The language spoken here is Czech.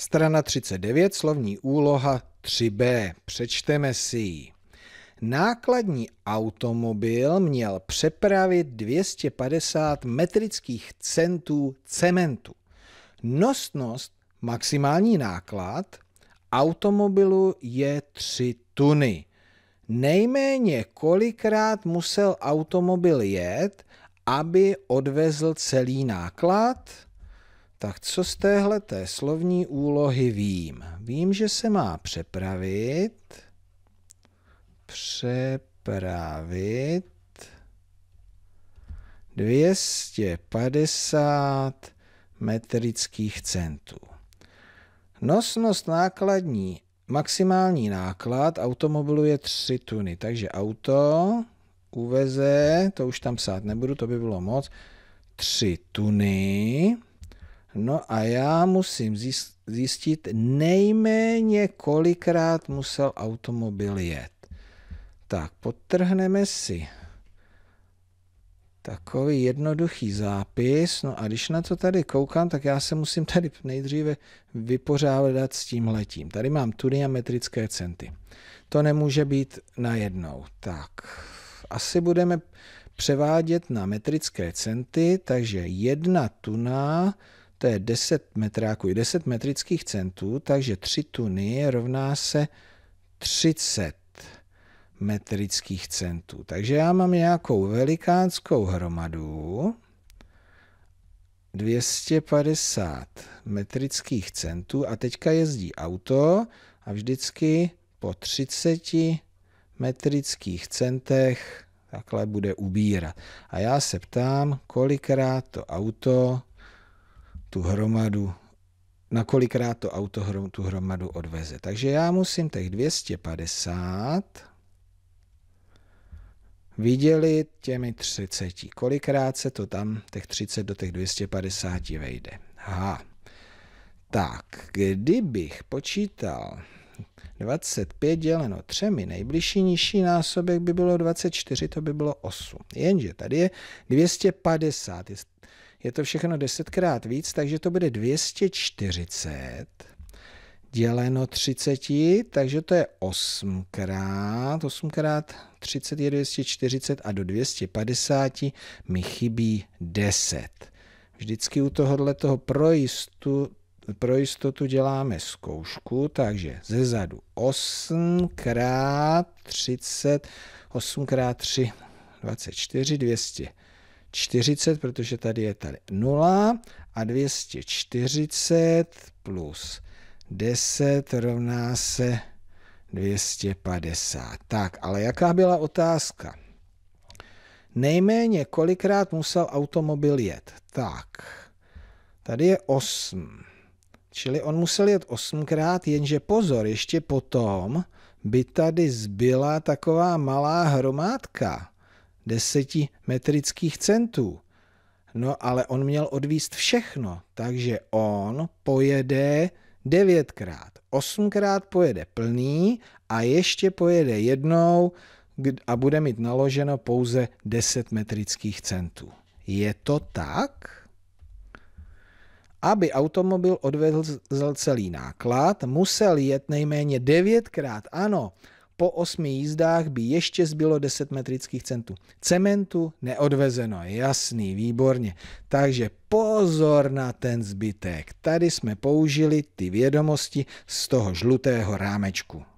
Strana 39, slovní úloha 3b. Přečteme si ji. Nákladní automobil měl přepravit 250 metrických centů cementu. Nosnost, maximální náklad automobilu je 3 tuny. Nejméně kolikrát musel automobil jet, aby odvezl celý náklad? Tak co z té slovní úlohy vím? Vím, že se má přepravit. Přepravit 250 metrických centů. Nosnost nákladní, maximální náklad automobilu je 3 tuny, takže auto uveze, to už tam psát nebudu, to by bylo moc, 3 tuny No a já musím zjistit nejméně, kolikrát musel automobil jet. Tak, podtrhneme si takový jednoduchý zápis. No a když na to tady koukám, tak já se musím tady nejdříve vypořádat s tím letím. Tady mám tuniametrické centy. To nemůže být najednou. Tak, asi budeme převádět na metrické centy, takže jedna tuna to je 10 metráků, 10 metrických centů, takže 3 tuny rovná se 30 metrických centů. Takže já mám nějakou velikánskou hromadu, 250 metrických centů a teďka jezdí auto a vždycky po 30 metrických centech takhle bude ubírat. A já se ptám, kolikrát to auto tu hromadu, nakolikrát to auto hrom, tu hromadu odveze. Takže já musím těch 250 vydělit těmi 30. Kolikrát se to tam, těch 30 do těch 250 vejde. Aha. Tak, kdybych počítal 25 děleno 3, nejbližší nižší násobek by bylo 24, to by bylo 8. Jenže tady je 250, je to všechno desetkrát víc, takže to bude 240 děleno 30, takže to je 8 krát, 8 krát 30 je 240 a do 250 mi chybí 10. Vždycky u tohohle toho pro, jistu, pro jistotu děláme zkoušku, takže ze zadu 8 krát 30, 8 krát 3, 24, 200. 40, protože tady je tady 0 a 240 plus 10 rovná se 250. Tak, ale jaká byla otázka? Nejméně kolikrát musel automobil jet? Tak, tady je 8. Čili on musel jet 8krát, jenže pozor, ještě potom by tady zbyla taková malá hromádka deseti metrických centů. No ale on měl odvíst všechno, takže on pojede devětkrát. Osmkrát pojede plný a ještě pojede jednou a bude mít naloženo pouze 10 metrických centů. Je to tak? Aby automobil odvezl celý náklad, musel jet nejméně devětkrát. Ano, po osmi jízdách by ještě zbylo 10 metrických centů. Cementu neodvezeno, jasný, výborně. Takže pozor na ten zbytek. Tady jsme použili ty vědomosti z toho žlutého rámečku.